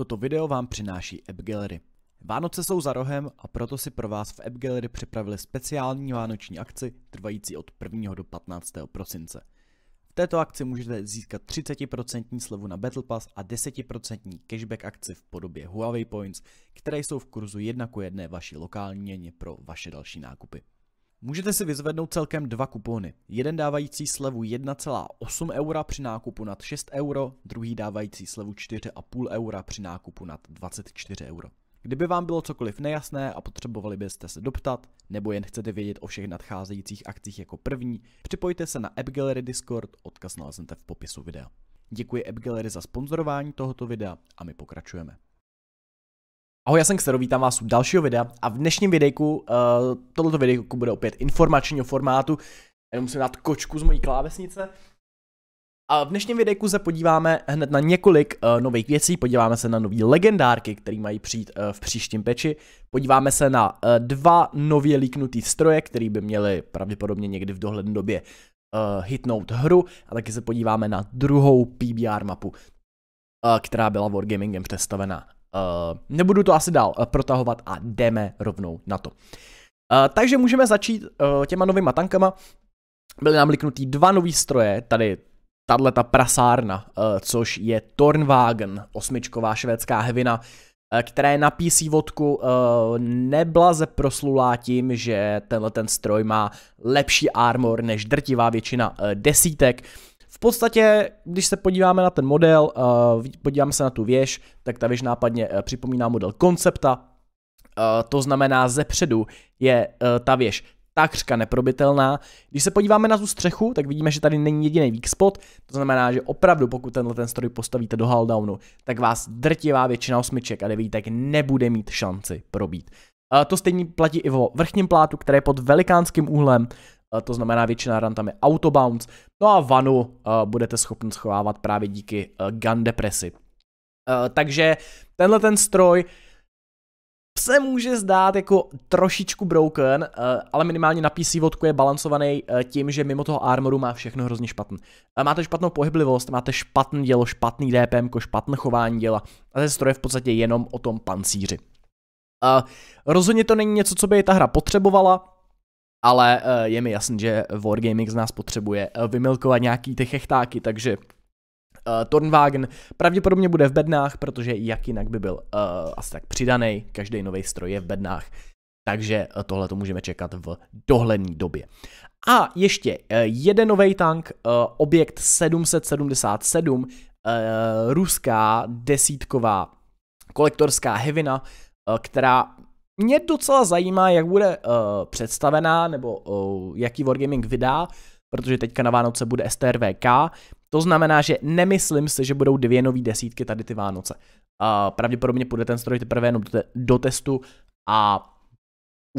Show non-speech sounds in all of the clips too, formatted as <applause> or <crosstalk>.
Toto video vám přináší App Gallery. Vánoce jsou za rohem a proto si pro vás v App Gallery připravili speciální vánoční akci trvající od 1. do 15. prosince. V této akci můžete získat 30% slevu na Battle Pass a 10% cashback akci v podobě Huawei Points, které jsou v kurzu 1 k 1 vaší lokální měně pro vaše další nákupy. Můžete si vyzvednout celkem dva kupony. Jeden dávající slevu 1,8 eura při nákupu nad 6 euro, druhý dávající slevu 4,5 eura při nákupu nad 24 euro. Kdyby vám bylo cokoliv nejasné a potřebovali byste se doptat, nebo jen chcete vědět o všech nadcházejících akcích jako první, připojte se na App Gallery Discord, odkaz naleznete v popisu videa. Děkuji App Gallery za sponzorování tohoto videa a my pokračujeme. Ahoj, já jsem Xero, vítám vás u dalšího videa a v dnešním videjku, uh, tohleto videjku bude opět informačního formátu, jenom musím dát kočku z mojí klávesnice. A v dnešním videjku se podíváme hned na několik uh, nových věcí, podíváme se na nové legendárky, které mají přijít uh, v příštím peči, podíváme se na uh, dva nově líknutý stroje, které by měly pravděpodobně někdy v dohledné době uh, hitnout hru a taky se podíváme na druhou PBR mapu, která byla Wargamingem představená Uh, nebudu to asi dál eh, protahovat a jdeme rovnou na to. Uh, takže můžeme začít uh, těma novýma tankama. Byly nám liknutý dva nový stroje, tady tahle ta prasárna, což je Tornwagen, osmičková švédská hvina, která je na PC vodku neblaze proslulá tím, že tenhle ten stroj má lepší armor než drtivá většina desítek v podstatě, když se podíváme na ten model, eh, podíváme se na tu věž, tak ta věž nápadně eh, připomíná model koncepta, eh, to znamená ze předu je ta věž takřka neprobitelná. Když se podíváme na tu střechu, tak vidíme, že tady není jediný weak spot, to znamená, že opravdu pokud tenhle ten stroj postavíte do haldownu, tak vás drtivá většina osmiček a devítek nebude mít šanci probít. To stejně platí i o vrchním plátu, které je pod velikánským úhlem. Eh, to znamená většina ran tam je autobounce, no a vanu uh, budete schopni schovávat právě díky uh, gun depresi. Uh, takže tenhle ten stroj se může zdát jako trošičku broken, ale minimálně na PC vodku je balancovaný tím, že mimo toho armoru má všechno hrozně špatný. máte špatnou pohyblivost, máte špatný dělo, špatný DPM, špatné chování děla a ten stroj je v podstatě jenom o tom pancíři. Rozhodně to není něco, co by ta hra potřebovala, ale eh, je mi jasný, že Wargaming z nás potřebuje eh, vymilkovat nějaký ty chechtáky, takže Uh, Tornwagen pravděpodobně bude v bednách, protože jak jinak by byl uh, asi tak přidaný, každý nový stroj je v bednách. Takže uh, tohle to můžeme čekat v dohledné době. A ještě uh, jeden nový tank, uh, objekt 777, uh, ruská desítková kolektorská hevina, uh, která mě docela zajímá, jak bude uh, představená, nebo uh, jaký Wargaming vydá, protože teďka na Vánoce bude STRVK, to znamená, že nemyslím si, že budou dvě nové desítky tady ty Vánoce. Uh, pravděpodobně půjde ten stroj teprve jenom do, te- do testu a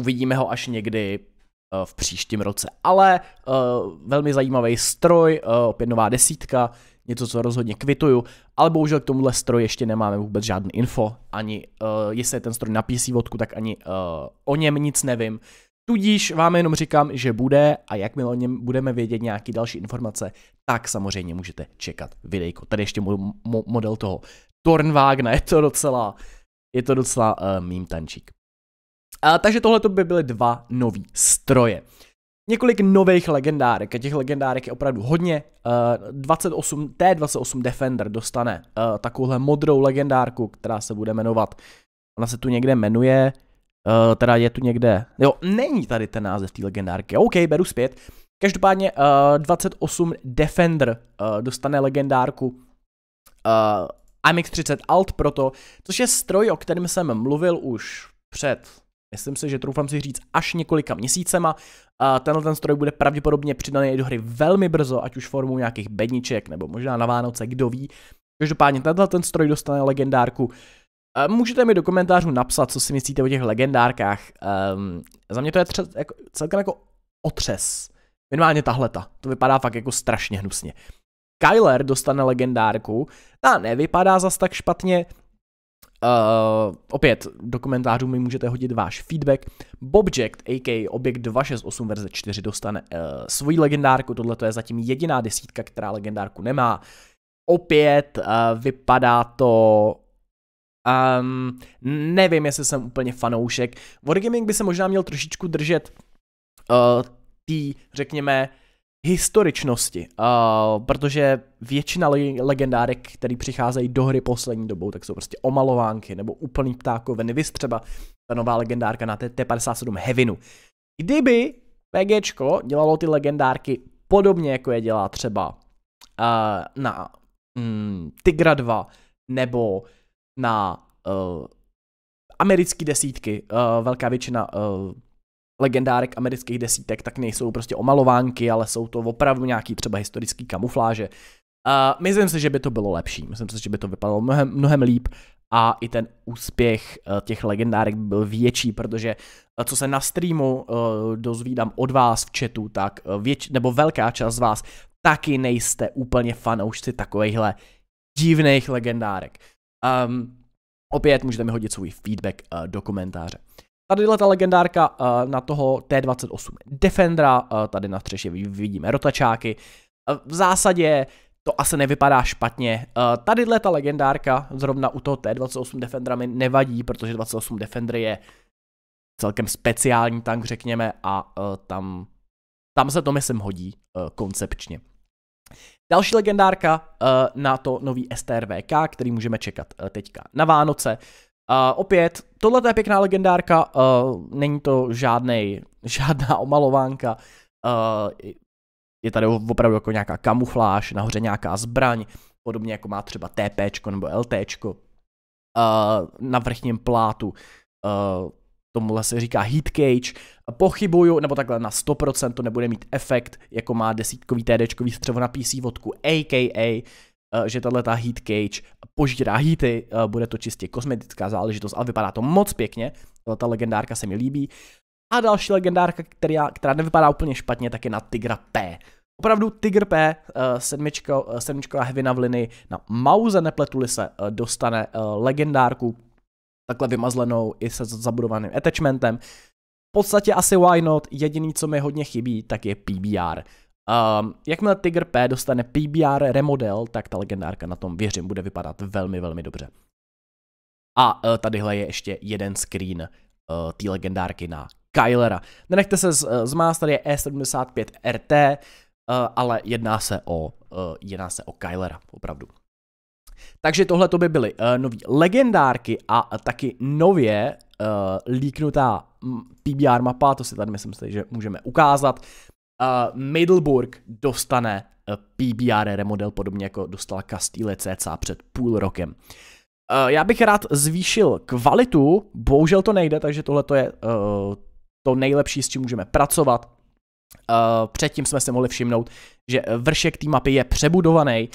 uvidíme ho až někdy uh, v příštím roce. Ale uh, velmi zajímavý stroj, uh, opět nová desítka, něco, co rozhodně kvituju, ale bohužel k tomuhle stroji ještě nemáme vůbec žádný info, ani uh, jestli je ten stroj napísí vodku, tak ani uh, o něm nic nevím. Tudíž vám jenom říkám, že bude a jakmile o něm budeme vědět nějaké další informace, tak samozřejmě můžete čekat videjko. Tady ještě mo- model toho Tornwagna, je to docela, je to docela uh, eh, mým tančík. Uh, takže tohle to by byly dva nový stroje. Několik nových legendárek, a těch legendárek je opravdu hodně. 28, eh, T28 Defender dostane eh, takovouhle modrou legendárku, která se bude jmenovat. Ona se tu někde jmenuje, eh, teda je tu někde, jo, není tady ten název té legendárky, OK, beru zpět. Každopádně 28 Defender dostane legendárku MX-30 Alt proto, což je stroj, o kterém jsem mluvil už před myslím si, že troufám si říct, až několika měsícema. A tenhle ten stroj bude pravděpodobně přidaný do hry velmi brzo, ať už formou nějakých bedniček nebo možná na Vánoce, kdo ví. Každopádně tenhle ten stroj dostane legendárku. Můžete mi do komentářů napsat, co si myslíte o těch legendárkách. Um, za mě to je třeba jako, celkem jako otřes. Minimálně tahleta. To vypadá fakt jako strašně hnusně. Kyler dostane legendárku, ta nevypadá zas tak špatně, Eh, opět, do komentářů mi můžete hodit váš feedback. Bobject, AK Objekt 268 verze 4 dostane uh, svoji legendárku, tohle je zatím jediná desítka, která legendárku nemá. Opět uh, vypadá to Um, nevím, jestli jsem úplně fanoušek. Wargaming by se možná měl trošičku držet uh, tý, řekněme, historičnosti, uh, protože většina le- legendárek, které přicházejí do hry poslední dobou, tak jsou prostě omalovánky nebo úplný ptákoviny, Vy třeba ta nová legendárka na T57 Heavinu. Kdyby PGčko dělalo ty legendárky podobně, jako je dělá třeba uh, na mm, Tigra 2 nebo na uh, americké desítky, uh, velká většina uh, legendárek amerických desítek, tak nejsou prostě omalovánky, ale jsou to opravdu nějaký třeba historický kamufláže. Uh, myslím si, že by to bylo lepší, myslím si, že by to vypadalo mnohem, mnohem líp a i ten úspěch uh, těch legendárek by byl větší, protože uh, co se na streamu uh, dozvídám od vás v chatu, tak věč, nebo velká část z vás taky nejste úplně fanoušci takovejhle divných legendárek. Um, opět můžete mi hodit svůj feedback do komentáře. Tady ta legendárka eh, na toho T28 Defendera, eh, tady na střeše vidíme rotačáky. Eh, v zásadě to asi nevypadá špatně. Tady ta legendárka zrovna u toho T28 Defendera mi nevadí, protože 28 Defender je celkem speciální tank, řekněme, a tam, tam se to myslím hodí koncepčně. Další legendárka na to nový STRVK, který můžeme čekat teďka na Vánoce. Uh, opět, tohle je pěkná legendárka, uh, není to žádnej, <laughs> žádná omalovánka, uh, je tady opravdu jako nějaká kamufláž, nahoře nějaká zbraň, podobně jako má třeba TP nebo LT. Uh, na vrchním plátu uh, tomuhle se říká heat cage, pochybuju, nebo takhle na 100% to nebude mít efekt, jako má desítkový TD střevo na PC vodku, aka Eh, že tahle ta heat cage požírá heaty, eh, bude to čistě kosmetická záležitost, ale vypadá to moc pěkně, eh, ta legendárka se mi líbí. A další legendárka, která, která nevypadá úplně špatně, tak je na Tigra P. Opravdu Tiger P, sedmičko, sedmičková hevina v linii na Mauze nepletuli se, dostane legendárku takhle vymazlenou i se zabudovaným attachmentem. V podstatě asi why not, jediný, co mi hodně chybí, tak je PBR. Um, jakmile Tiger P dostane PBR remodel, tak ta legendárka na tom, věřím, bude vypadat velmi, velmi dobře. A uh, tadyhle je ještě jeden screen uh, té legendárky na Kylera. Nenechte se z, e, zmást, tady je E75 RT, uh, ale jedná se o, uh, jedná se o Kylera, opravdu. Takže tohle to by byly uh, nové legendárky a uh, taky nově uh, líknutá PBR mapa, to si tady myslím, že můžeme ukázat uh, Middleburg dostane eh, PBR remodel, podobně jako dostala Castile CC před půl rokem. Eh, já bych rád zvýšil kvalitu, bohužel to nejde, takže tohle je eh, to nejlepší, s čím můžeme pracovat. Předtím jsme se mohli všimnout, že vršek té mapy je přebudovaný,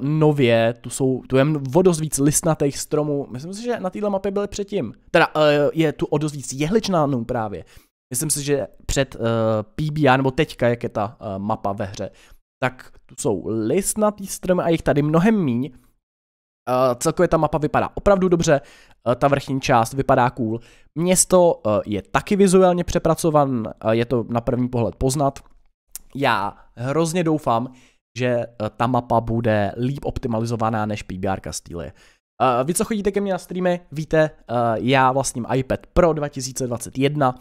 nově, tu, jsou, tu je o dost víc listnatých stromů, myslím si, že na této mapě byly předtím, teda je tu o dost víc jehličnánů právě, Myslím si, že před uh, eh, PBA, nebo teďka, jak je ta uh, mapa ve hře, tak tu jsou listnatý stromy a jich tady mnohem míň. Uh, celkově ta mapa vypadá opravdu dobře, uh, ta vrchní část vypadá cool. Město uh, je taky vizuálně přepracovan, uh, je to na první pohled poznat. Já hrozně doufám, že uh, ta mapa bude líp optimalizovaná než PBR Castile. Uh, vy, co chodíte ke mně na streamy, víte, uh, já vlastním iPad Pro 2021,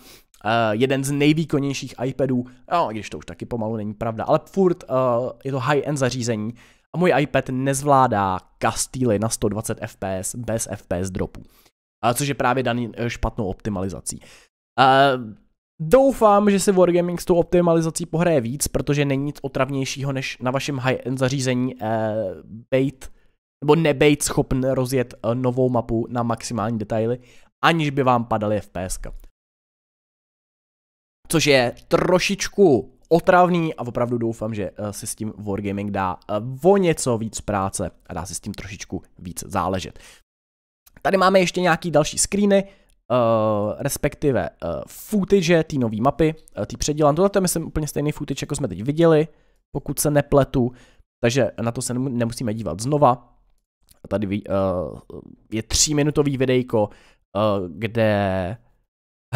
Uh, jeden z nejvýkonnějších iPadů, no, když to už taky pomalu není pravda, ale furt uh, je to high-end zařízení a můj iPad nezvládá kastýly na 120 fps bez fps dropu, uh, což je právě daný špatnou optimalizací. Uh, Doufám, že si Wargaming s tou optimalizací pohraje víc, protože není nic otravnějšího, než na vašem high-end zařízení uh, bejt, nebo nebejt schopn rozjet uh, novou mapu na maximální detaily, aniž by vám padaly FPS což je trošičku otravný a opravdu doufám, že eh, se s tím Wargaming dá eh, o něco víc práce a dá se s tím trošičku víc záležet. Tady máme ještě nějaký další screeny, Uh, respektive uh, footage té nové mapy, uh, ty předělám. Tohle je, myslím, úplně stejný footage, jako jsme teď viděli, pokud se nepletu, takže na to se nemusíme dívat znova. Tady uh, je tříminutový videjko, uh, kde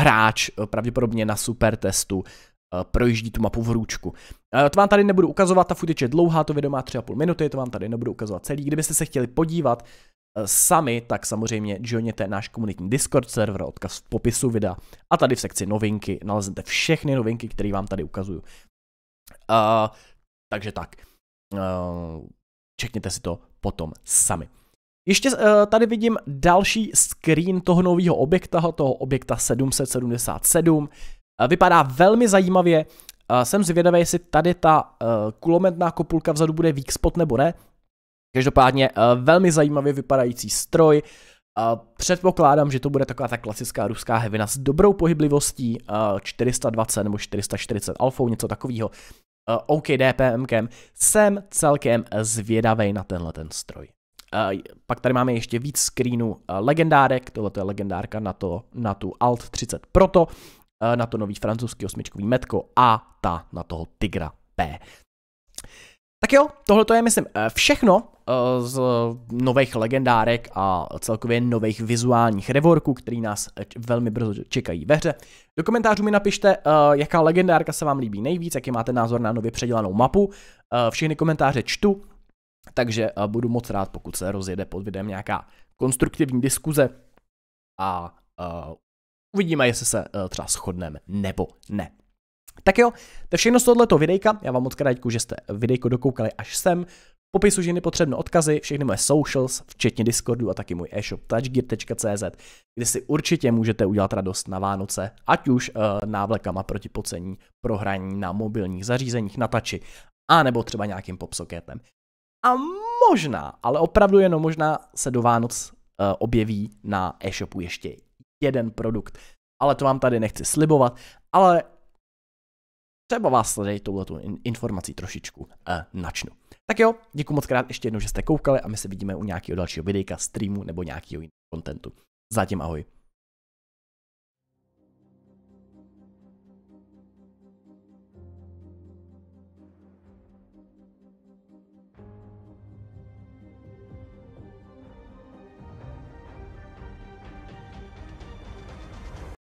hráč eh, pravděpodobně na super testu eh, projíždí tu mapu v hručku. Eh, to vám tady nebudu ukazovat, ta footage je dlouhá, to video má 3,5 minuty, to vám tady nebudu ukazovat celý. Kdybyste se chtěli podívat sami, tak samozřejmě joiněte náš komunitní Discord server, odkaz v popisu videa. A tady v sekci novinky naleznete všechny novinky, které vám tady ukazuju. Uh, takže tak, uh, čekněte si to potom sami. Ještě eh, tady vidím další screen toho nového objekta, toho objekta 777. Eh, vypadá velmi zajímavě, eh, jsem zvědavý, jestli tady ta kulometná kopulka vzadu bude weak spot nebo ne. Každopádně velmi zajímavě vypadající stroj, Předpokládám, že to bude taková ta klasická ruská hevina s dobrou pohyblivostí, 420 nebo 440 alfou, něco takového. OK DPMkem. Jsem celkem zvědavý na tenhle ten stroj. Eh, pak tady máme ještě víc screenů eh, legendárek, tohle je legendárka na, to, na tu Alt 30 Proto, eh, na to nový francouzský osmičkový metko a ta na toho Tigra P. Tak jo, tohle to je, myslím, všechno z nových legendárek a celkově nových vizuálních revorků, který nás velmi brzo čekají ve hře. Do komentářů mi napište, jaká legendárka se vám líbí nejvíc, jaký máte názor na nově předělanou mapu. Všechny komentáře čtu, takže eh, budu moc rád, pokud se rozjede pod videem nějaká konstruktivní diskuze a uh, uvidíme, jestli se uh, třeba shodneme nebo ne. Tak jo, to je všechno z tohoto videjka. Já vám moc krát děkuji, že jste videjko dokoukali až sem. V popisu ženy potřebné odkazy, všechny moje socials, včetně Discordu a taky můj e-shop touchgear.cz, kde si určitě můžete udělat radost na Vánoce, ať už uh, návlekama proti pocení, prohraní na mobilních zařízeních, na tači, a nebo třeba nějakým popsoketem a možná, ale opravdu jenom možná se do Vánoc eh, objeví na e-shopu ještě jeden produkt. Ale to vám tady nechci slibovat, ale třeba vás tady touhletou informací trošičku uh, načnu. Tak jo, děkuji moc krát ještě jednou, že jste koukali a my se vidíme u nějakého dalšího videjka, streamu nebo nějakého jiného kontentu. Zatím ahoj.